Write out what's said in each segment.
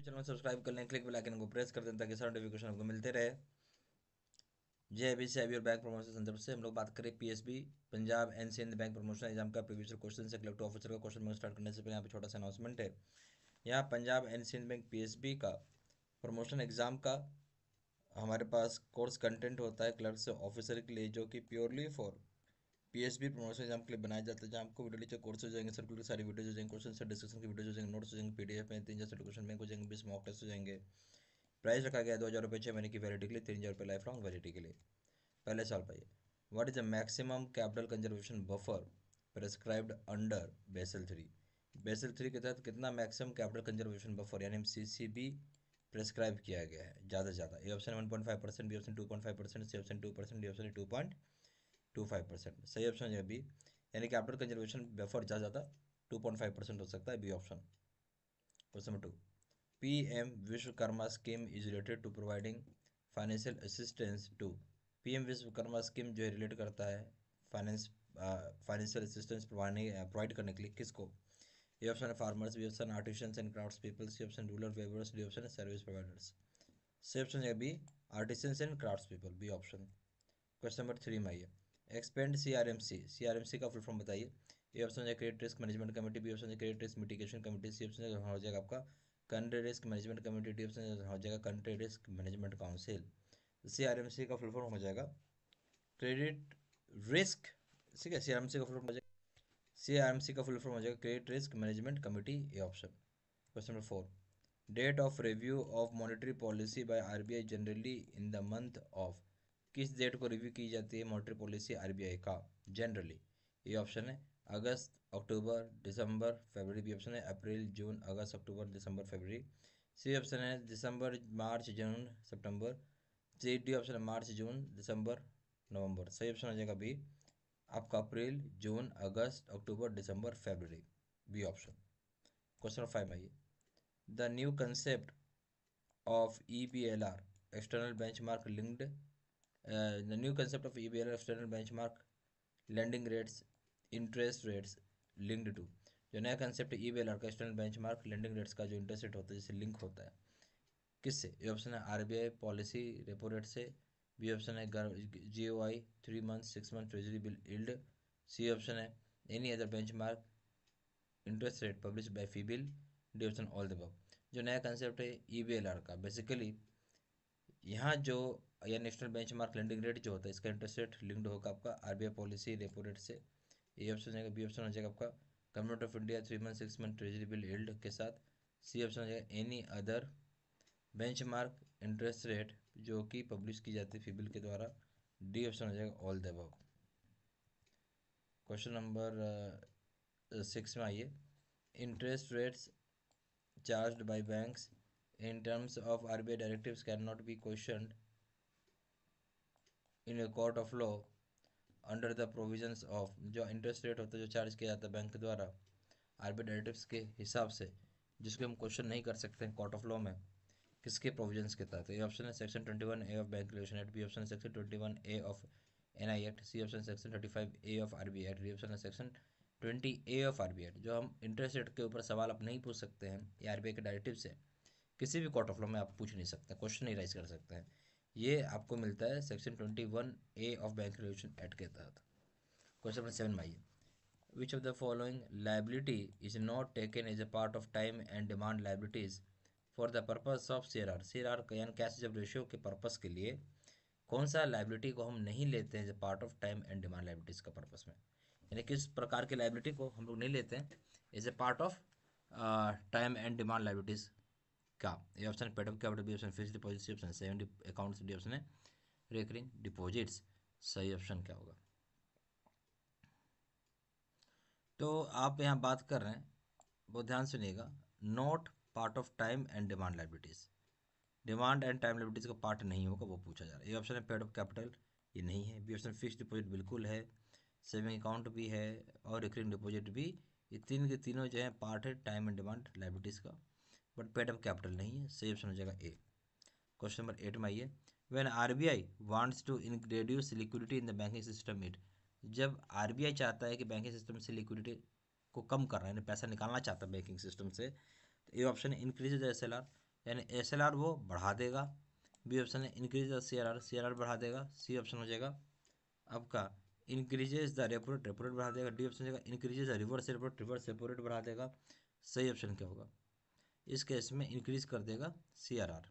YouTube channel subscribe कर लें click bell को प्रेस कर दें ताकि सारा नोटिफिकेशन आपको मिलते रहे जे बी सी आई और बैंक प्रमोशन संदर्भ से हम लोग बात करें P S B Punjab N C N bank promotion exam का प्रीवियस क्वेश्चन से कलेक्टर ऑफिसर का क्वेश्चन स्टार्ट करने से पहले यहाँ पर छोटा सा अनाउंसमेंट है यहाँ Punjab N C N bank P S B का प्रमोशन एग्ज़ाम का हमारे पास कोर्स कंटेंट होता है क्लर्क से ऑफिसर के लिए जो कि purely for P S B promotion exam के लिए बनाया जाता है जहाँ आपको वीडियो टीचर कोर्स हो जाएंगे सर्कुलर के सारी वीडियो हो जाएंगे क्वेश्चन सर डिस्कशन की वीडियो हो जाएंगे नोट्स हो जाएंगे एफ में तीन हज़ार क्वेश्चन बैंक हो जाएंगे बीस मॉक टेस्ट हो जाएंगे प्राइस रखा गया दो हज़ार रुपये छः महीने की वैलिटी के लिए तीन हज़ार रुपये लाइफ लॉन्ग वैलिटी के लिए पहले साल पाइए what is the maximum capital conservation buffer prescribed under Basel three Basel three के तहत कितना मैक्सिमम कैपिटल कंजर्वेशन बफर यानी सी सी बी प्रेस्क्राइब किया गया है ज़्यादा से ज़्यादा A option one point five percent B option two point five percent C option two percent D option two point two five percent सही ऑप्शन है B यानी कि आफ्टर कंजर्वेशन बेफर जा ज़्यादा टू पॉइंट फाइव परसेंट हो सकता है B option question number two P M Vishwakarma scheme is related to providing financial assistance to P M Vishwakarma scheme जो है रिलेट करता है फाइनेंस फाइनेंशियल असिस्टेंस प्रोवाइड करने के लिए किसको ये ऑप्शन है farmers B option artisans and craft peoples ये option rural weavers D option है सर्विस प्रोवाइडर्स सही ऑप्शन है B artisans and craft people B option question number three में आइए expand C R M C C R M C का full form बताइए A option हो credit risk management committee B option है credit risk mitigation committee C option हो जाएगा आपका country risk management committee D option हो जाएगा country risk management council C R M C का फुल फॉर्म हो जाएगा क्रेडिट रिस्क ठीक है सी आर एम सी का फुल फॉर्म हो जाएगा सी आर एम सी का फुल फॉर्म हो जाएगा credit risk management committee A option question number four date of review of monetary policy by R B I generally in the month of किस डेट को review की जाती है मॉनिटरी पॉलिसी आरबीआई का जनरली ये ऑप्शन है अगस्त अक्टूबर दिसंबर फरवरी भी ऑप्शन है अप्रैल जून अगस्त अक्टूबर दिसंबर फरवरी सी ऑप्शन है दिसंबर मार्च जून सितंबर सी डी ऑप्शन है मार्च जून दिसंबर नवंबर सही ऑप्शन हो जाएगा बी आपका April June August October December February B option question five आइए the new concept of E B L R external benchmark linked concept uh, the new concept of EBR external benchmark lending rates interest rates linked to जो नया कंसेप्ट E B L का external mark lending rates का जो interest rate होता है जिससे link होता है किससे ये ऑप्शन है R B I policy repo rate से बी ऑप्शन है G O I three month six month treasury bill yield C option है any other benchmark interest rate published by FBIL D option all the जो नया concept है E B L R का basically यहाँ जो या national benchmark lending rate जो होता है इसका इंटरेस्ट रेट लिंक्ड होगा आपका आई पॉलिसी रेपो रेट से ए ऑप्शन हो जाएगा बी ऑप्शन हो जाएगा आपका government of India three month six month treasury bill yield के साथ सी ऑप्शन हो जाएगा any other mark interest rate जो कि पब्लिश की जाती है फीबिल के द्वारा डी ऑप्शन हो जाएगा all the question number six में आइए interest rates charge by banks in terms of R B I directive can not be question in a court of under the provisions of जो interest rate होता है जो charge किया जाता है bank द्वारा आर्बिट्रेटिव्स के हिसाब से जिसको हम क्वेश्चन नहीं कर सकते हैं कोर्ट ऑफ लॉ में किसके प्रोविजंस के तहत तो ये ऑप्शन है section twenty A of bank regulation act B option section section one A of I act C option section thirty five A of R B act B option है section twenty A of R B act जो हम interest rate के ऊपर सवाल आप नहीं पूछ सकते हैं ये आई के डायरेक्टिव से किसी भी कोर्ट ऑफ लॉ में आप पूछ नहीं सकते क्वेश्चन नहीं राइज कर सकते हैं ये आपको मिलता है section twenty one A of bank regulation act के तहत क्वेश्चन नंबर सेवन भाई which of the following liability is not taken as a part of time and demand liabilities for the purpose of C R C R यानी cash जब ratio के purpose के लिए कौन सा लाइबिलिटी को हम नहीं लेते हैं as a part of time and demand liabilities का पर्पज़ में यानी किस प्रकार की लाइबिलिटी को हम लोग नहीं लेते हैं as a part of time and demand liabilities का ये ऑप्शन है paid up capital B option fix deposit C option saving account D option है रेकरिंग डिपॉजिट्स सही ऑप्शन क्या होगा तो आप यहाँ बात कर रहे हैं बहुत ध्यान सुनिएगा not part of time and demand liabilities demand and time liabilities का पार्ट नहीं होगा वो पूछा जा रहा है ये ऑप्शन है पेड ऑफ कैपिटल ये नहीं है बी ऑप्शन फिक्स डिपॉजिट बिल्कुल है सेविंग अकाउंट भी है और रिकरिंग डिपॉजिट भी ये तीन के तीनों जो है पार्ट है टाइम एंड डिमांड लाइबिलिटीज़ का बट पेड कैपिटल नहीं है सही ऑप्शन हो जाएगा ए क्वेश्चन नंबर एट में आइए when R B I wants to introduce liquidity in the banking system it जब आर बी आई चाहता है कि बैंकिंग सिस्टम से लिक्विडिटी को कम करना यानी पैसा निकालना चाहता है बैंकिंग सिस्टम से तो ए ऑप्शन है इंक्रीज एस एल आर यानी एस एल आर वो बढ़ा देगा बी ऑप्शन है increase C R R C R R बढ़ा देगा सी ऑप्शन हो जाएगा आपका इंक्रीजेज द रेपो रेपोरेट बढ़ा देगा डी ऑप्शन हो जाएगा increases the reverse rate reverse rate बढ़ा देगा सही ऑप्शन क्या होगा इस केस में इंक्रीज कर देगा C R R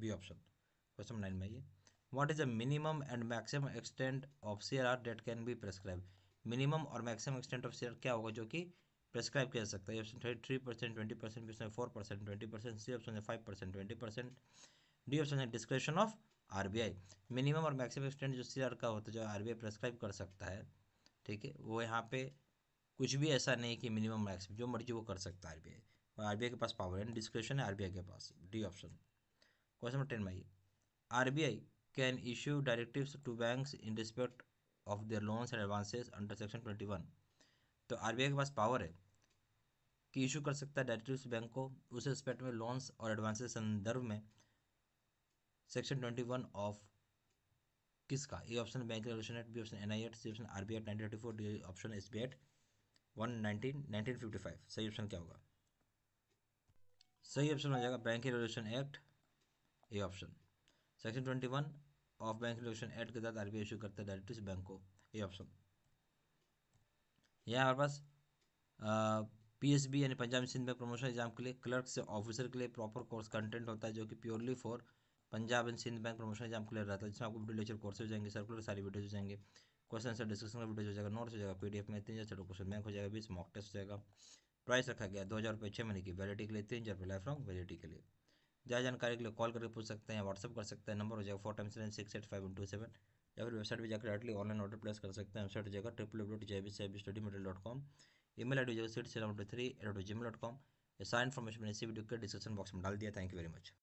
B option question nine में ये what is the minimum and maximum extent of C R R that can be prescribe minimum और maximum extent of C R क्या होगा जो कि प्रेस्क्राइब किया जा सकता है option thirty three percent twenty percent option four percent twenty percent C option है five percent twenty percent D option है डिस्क्रिप्शन ऑफ आई मिनिमम और मैक्सिमम एक्सटेंट जो सी आर का होता है जो आई प्रेस्क्राइब कर सकता है ठीक है वो यहाँ पे कुछ भी ऐसा नहीं कि मिनिमम मैक्सिमम जो मर्जी वो कर सकता है आई आई के पास पावर है डिस्क्रिप्शन है आई के पास D option question number ten में आइए I can issue directive to bank in respect of their loans and advances under section twenty one तो आरबीआई के पास पावर है कि इशू कर सकता है डायरेक्टिव बैंक को उस रिस्पेक्ट में लोन्स और एडवांसेस संदर्भ में सेक्शन ट्वेंटी वन ऑफ किसका A option bank regulation act B option N I act C option R B act nineteen thirty four D option S B act one nineteen nineteen fifty five सही option क्या होगा सही option आ जाएगा bank regulation act A option section twenty one of bank regulation act के तहत RBI issue करता है डायरेक्टिव बैंक को ए ऑप्शन यहाँ हमारे पास पीएसबी यानी Punjab Sindh bank promotion exam के लिए क्लर्क से ऑफिसर के लिए प्रॉपर कोर्स कंटेंट होता है जो कि purely for Punjab and Sindh bank promotion exam के लिए रहता है जिसमें आपको वीडियो लेक्चर कोर्स हो जाएंगे सर्कुलर सारी वीडियोज हो जाएंगे क्वेश्चन आंसर डिस्कशन का वीडियो हो जाएगा नोट्स हो जाएगा पीडीएफ में तीन चार क्वेश्चन बैंक हो जाएगा बीस मॉक टेस्ट हो जाएगा प्राइस रखा गया दो हज़ार रुपये छः महीने की वैलिटी के लिए तीन हज़ार रुपये लाइफ लॉन्ग वैलिटी के लिए ज़्यादा जानकारी के लिए कॉल करके पूछ सकते हैं व्हाट्सअप कर सकते हैं नंबर हो जाएगा फोर टाइम seven six eight five two seven या फिर वेबसाइट पर जाकर डायरेक्टली ऑनलाइन ऑर्डर प्लेस कर सकते हैं वेबसाइट हो जाएगा triple W dot B C study medal dot com e mail I D जो seat seven two three eight dot G mail dot com सारी इन्फॉर्मेशन मैंने इसी वीडियो के डिस्क्रिप्शन बॉक्स में डाल दिया थैंक यू वेरी मच